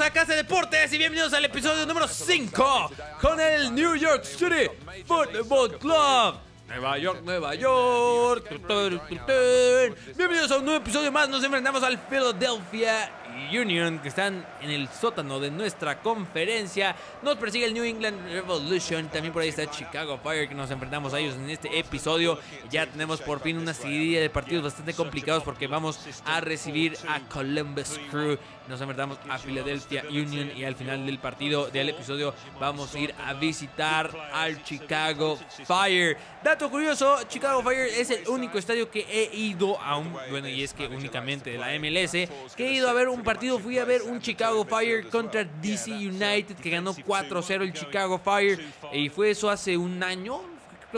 a Casa de Deportes y bienvenidos al episodio número 5 con el New York City Football Club. Nueva York, Nueva York. Bienvenidos a un nuevo episodio más. Nos enfrentamos al Philadelphia Union, que están en el sótano de nuestra conferencia. Nos persigue el New England Revolution. También por ahí está Chicago Fire, que nos enfrentamos a ellos en este episodio. Ya tenemos por fin una serie de partidos bastante complicados porque vamos a recibir a Columbus Crew. Nos enfrentamos a Philadelphia Union y al final del partido, del episodio, vamos a ir a visitar al Chicago Fire curioso, Chicago Fire es el único estadio que he ido a un, bueno, y es que únicamente de la MLS, que he ido a ver un partido, fui a ver un Chicago Fire contra DC United que ganó 4-0 el Chicago Fire y fue eso hace un año,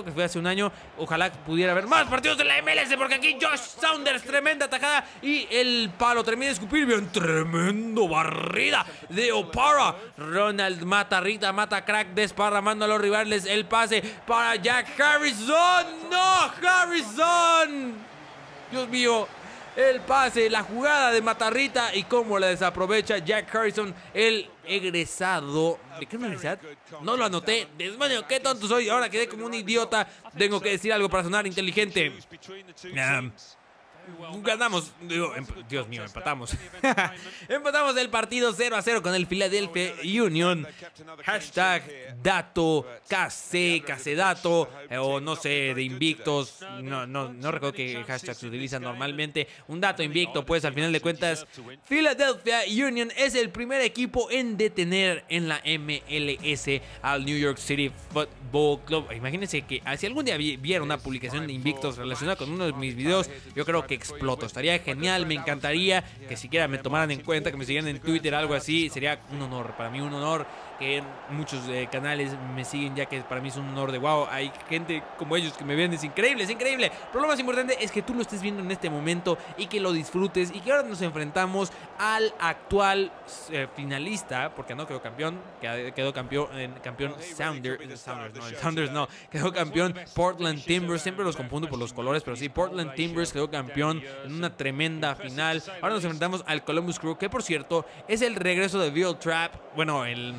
que fue hace un año. Ojalá pudiera haber más partidos de la MLS, porque aquí Josh Saunders, tremenda atajada y el palo termina de escupir bien, tremendo barrida de Opara. Ronald mata Rita, mata crack, desparramando a los rivales el pase para Jack Harrison. ¡No, Harrison! Dios mío, el pase, la jugada de Matarrita y cómo la desaprovecha Jack Harrison, el egresado. ¿De qué me No lo anoté. Desmayo, qué tonto soy. Ahora quedé como un idiota. Tengo que decir algo para sonar inteligente ganamos, digo, Dios mío, empatamos. empatamos el partido 0 a 0 con el Philadelphia Union. Hashtag dato, case dato dato, o no sé, de invictos. No, no, no recuerdo qué hashtag se utiliza normalmente. Un dato invicto, pues al final de cuentas, Philadelphia Union es el primer equipo en detener en la MLS al New York City Football Club. Imagínense que ah, si algún día vieron una publicación de invictos relacionada con uno de mis videos, yo creo que exploto. Estaría genial, me encantaría que siquiera me tomaran en cuenta, que me siguieran en Twitter, algo así. Sería un honor, para mí un honor que muchos eh, canales me siguen ya que para mí es un honor de wow, hay gente como ellos que me ven, es increíble, es increíble. Pero lo más importante es que tú lo estés viendo en este momento y que lo disfrutes y que ahora nos enfrentamos al actual eh, finalista, porque no quedó campeón, quedó campeón, campeón Sounders, no, Sounders no, quedó campeón Portland Timbers, siempre los confundo por los colores, pero sí, Portland Timbers quedó campeón en una tremenda final. Ahora nos enfrentamos al Columbus Crew, que por cierto es el regreso de Bill Trap, bueno, el...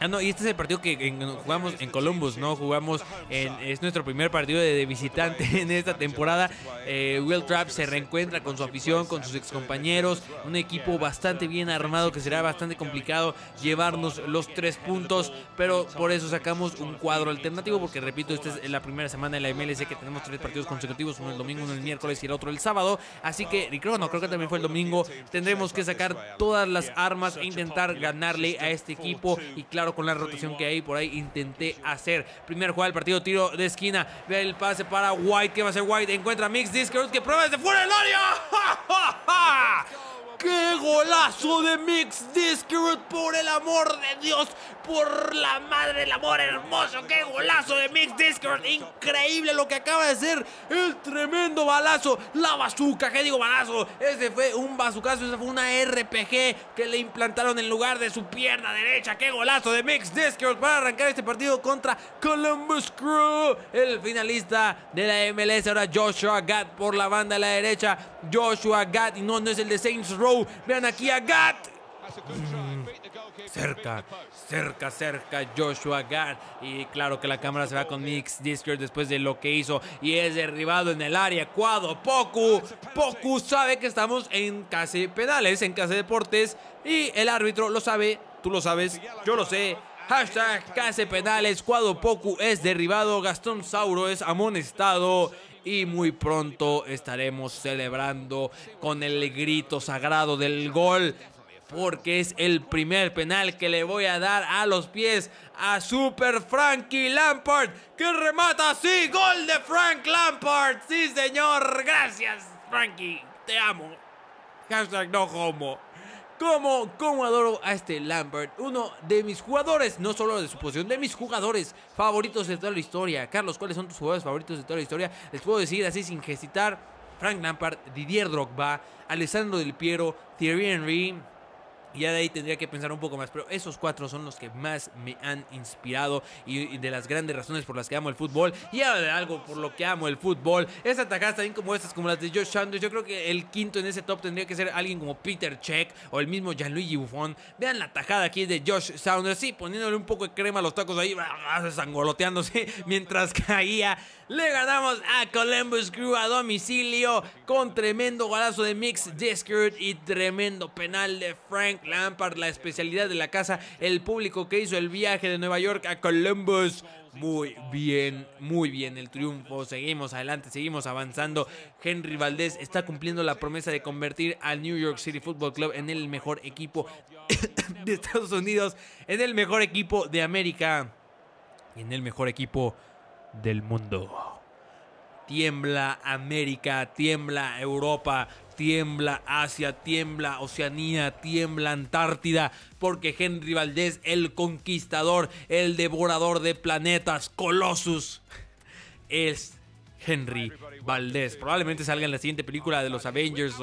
Ah, no, y este es el partido que jugamos en Columbus, ¿no? Jugamos, en, es nuestro primer partido de, visitante en esta temporada. Eh, Will Trapp se reencuentra con su afición, con sus excompañeros, un equipo bastante bien armado que será bastante complicado llevarnos los tres puntos, pero por eso sacamos un cuadro alternativo, porque repito, esta es la primera semana de la MLC que tenemos tres partidos consecutivos, uno el domingo, uno el miércoles y el otro el sábado, así que, y creo, no, creo que también fue el domingo, tendremos que sacar todas las armas e intentar ganarle a este equipo y claro, con la rotación que hay por ahí intenté hacer. Primer juego del partido, tiro de esquina. Ve el pase para White. que va a ser White? Encuentra Mix Discord que prueba desde fuera el área. ¡Ja, ja, ja! golazo de Mix Discord, por el amor de Dios, por la madre del amor hermoso, qué golazo de Mix Discord, increíble lo que acaba de hacer, el tremendo balazo, la bazuca, ¿qué digo balazo? Ese fue un bazucazo, esa fue una RPG que le implantaron en lugar de su pierna derecha, qué golazo de Mix Discord para arrancar este partido contra Columbus Crew, el finalista de la MLS, ahora Joshua Gatt por la banda de la derecha, Joshua Gatt, y no, no es el de Saints Row, vean aquí a Gat. Mm. Cerca, cerca, cerca Joshua Gat Y claro que la cámara se va con Mix Discord después de lo que hizo. Y es derribado en el área. Cuado, Poku. Poku sabe que estamos en casi penales, en casi deportes. Y el árbitro lo sabe, tú lo sabes, yo lo sé. Hashtag casi penales. Cuado Poku es derribado. Gastón Sauro es amonestado y muy pronto estaremos celebrando con el grito sagrado del gol porque es el primer penal que le voy a dar a los pies a Super Frankie Lampard, que remata así, gol de Frank Lampard, sí señor, gracias Frankie, te amo. Hashtag no como ¿Cómo, ¿Cómo adoro a este Lambert? Uno de mis jugadores, no solo de su posición, de mis jugadores favoritos de toda la historia. Carlos, ¿cuáles son tus jugadores favoritos de toda la historia? Les puedo decir así sin gestitar. Frank Lampard, Didier Drogba, Alessandro Del Piero, Thierry Henry, ya de ahí tendría que pensar un poco más, pero esos cuatro son los que más me han inspirado y, de las grandes razones por las que amo el fútbol. Y algo por lo que amo el fútbol Esas tajadas también como estas, como las de Josh Saunders, Yo creo que el quinto en ese top tendría que ser alguien como Peter Check o el mismo Gianluigi Buffon. Vean la tajada aquí de Josh Saunders, sí, poniéndole un poco de crema a los tacos ahí, sangoloteándose mientras caía. Le ganamos a Columbus Crew a domicilio con tremendo golazo de Mix Discord y tremendo penal de Frank Lampard, la especialidad de la casa, el público que hizo el viaje de Nueva York a Columbus. Muy bien, muy bien el triunfo. Seguimos adelante, seguimos avanzando. Henry Valdés está cumpliendo la promesa de convertir al New York City Football Club en el mejor equipo de Estados Unidos, en el mejor equipo de América y en el mejor equipo del mundo. Tiembla América, tiembla Europa, tiembla Asia, tiembla Oceanía, tiembla Antártida, porque Henry Valdés, el conquistador, el devorador de planetas, Colossus, es Henry Valdés. Probablemente salga en la siguiente película de los Avengers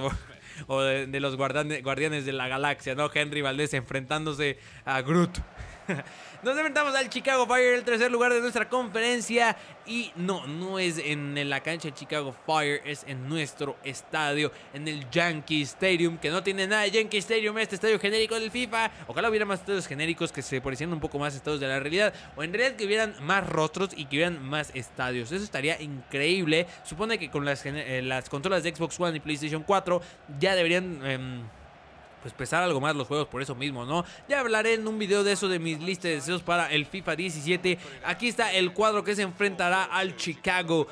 o, de, los guardianes, guardianes de la galaxia, ¿no? Henry Valdés enfrentándose a Groot. Nos enfrentamos al Chicago Fire, el tercer lugar de nuestra conferencia. Y no, no es en la cancha de Chicago Fire, es en nuestro estadio, en el Yankee Stadium, que no tiene nada de Yankee Stadium, este estadio genérico del FIFA. Ojalá hubiera más estadios genéricos que se parecieran un poco más a estados de la realidad. O en realidad que hubieran más rostros y que hubieran más estadios. Eso estaría increíble. Supone que con las, eh, controlas de Xbox One y PlayStation 4 ya deberían... Em, pues pesar algo más los juegos por eso mismo, ¿no? Ya hablaré en un video de eso de mis listas de deseos para el FIFA 17. Aquí está el cuadro que se enfrentará al Chicago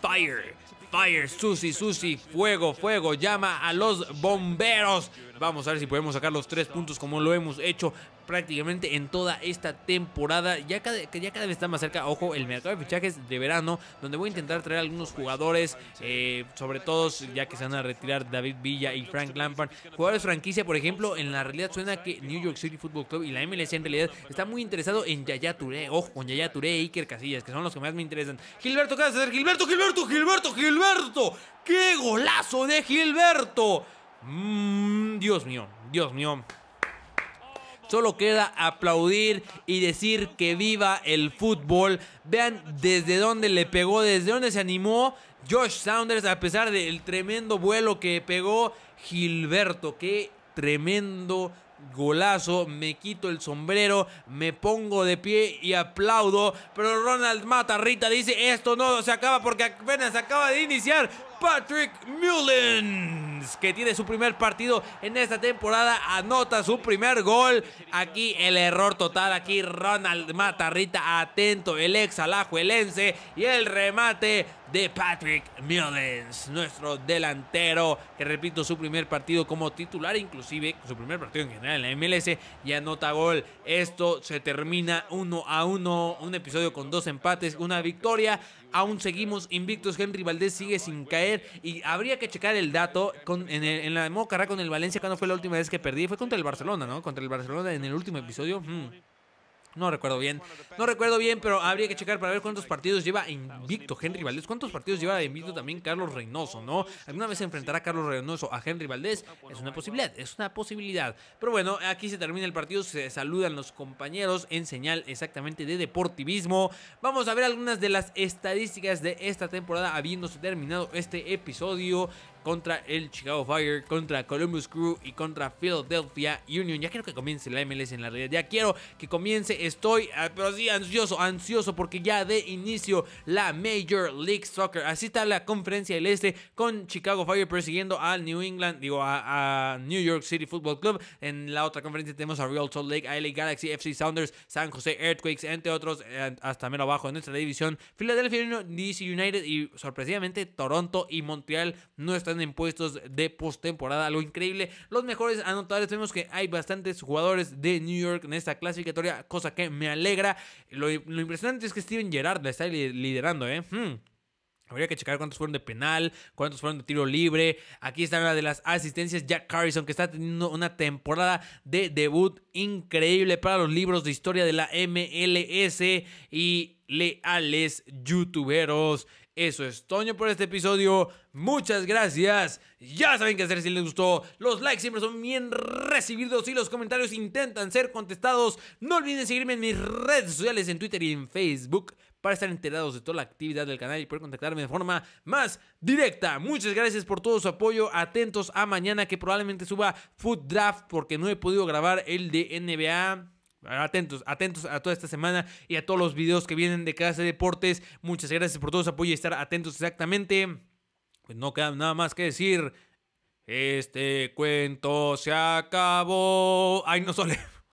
Fire. Fire, Susi, Susi, fuego, fuego, llama a los bomberos. Vamos a ver si podemos sacar los tres puntos como lo hemos hecho prácticamente en toda esta temporada. Ya cada, ya cada vez está más cerca, ojo, el mercado de fichajes de verano, donde voy a intentar traer algunos jugadores, eh, sobre todo ya que se van a retirar David Villa y Frank Lampard. Jugadores franquicia, por ejemplo, en la realidad suena que New York City Football Club y la MLC en realidad está muy interesado en Yaya Touré, ojo, con Yaya Touré e Iker Casillas, que son los que más me interesan. Gilberto, ¿qué Gilberto, Gilberto, Gilberto, Gilberto. ¡Qué golazo de Gilberto! Mm, Dios mío, Dios mío. Solo queda aplaudir y decir que viva el fútbol. Vean desde dónde le pegó, desde dónde se animó Josh Saunders a pesar del tremendo vuelo que pegó Gilberto. Qué tremendo golazo, me quito el sombrero, me pongo de pie y aplaudo, pero Ronald Matarrita dice, esto no se acaba porque apenas acaba de iniciar Patrick Mullen que tiene su primer partido en esta temporada, anota su primer gol. Aquí el error total, aquí Ronald Matarrita, atento, el ex alajuelense y el remate de Patrick Mullens, nuestro delantero, que repito, su primer partido como titular, inclusive su primer partido en general en la MLS, y anota gol. Esto se termina uno a uno, un episodio con dos empates, una victoria. Aún seguimos invictos, Henry Valdés sigue sin caer y habría que checar el dato, en, la modo con el Valencia, no fue la última vez que perdí? Fue contra el Barcelona, ¿no? Contra el Barcelona en el último episodio. Mm. No recuerdo bien. No recuerdo bien, pero habría que checar para ver cuántos partidos lleva invicto Henry Valdés. Cuántos partidos lleva invicto también Carlos Reynoso, ¿no? ¿Alguna vez se enfrentará Carlos Reynoso a Henry Valdés? Es una posibilidad, es una posibilidad. Pero bueno, aquí se termina el partido. Se saludan los compañeros en señal exactamente de deportivismo. Vamos a ver algunas de las estadísticas de esta temporada, habiéndose terminado este episodio contra el Chicago Fire, contra Columbus Crew y contra Philadelphia Union. Ya quiero que comience la MLS en la realidad. Ya quiero que comience estoy, ah, pero sí, ansioso, ansioso porque ya de inicio la Major League Soccer. Así está la conferencia del este con Chicago Fire persiguiendo al New England, digo, a, New York City Football Club. En la otra conferencia tenemos a Real Salt Lake, LA Galaxy, FC Sounders, San José Earthquakes, entre otros, eh, hasta menos abajo en nuestra división. Philadelphia DC United y sorpresivamente Toronto y Montreal no están en puestos de postemporada, algo increíble. Los mejores anotadores, vemos que hay bastantes jugadores de New York en esta clasificatoria, cosa que que me alegra. Lo, impresionante es que Steven Gerrard la está liderando, ¿eh? Hmm. Habría que checar cuántos fueron de penal, cuántos fueron de tiro libre. Aquí está una de las asistencias, Jack Harrison, que está teniendo una temporada de debut increíble para los libros de historia de la MLS y leales youtuberos. Eso es Toño por este episodio. Muchas gracias. Ya saben qué hacer si les gustó. Los likes siempre son bien recibidos y los comentarios intentan ser contestados. No olviden seguirme en mis redes sociales, en Twitter y en Facebook, para estar enterados de toda la actividad del canal y poder contactarme de forma más directa. Muchas gracias por todo su apoyo. Atentos a mañana que probablemente suba Food Draft porque no he podido grabar el de NBA atentos, atentos a toda esta semana y a todos los videos que vienen de Casa de Deportes. Muchas gracias por todo su apoyo y estar atentos exactamente. Pues no queda nada más que decir. Este cuento se acabó. Ay, no sole.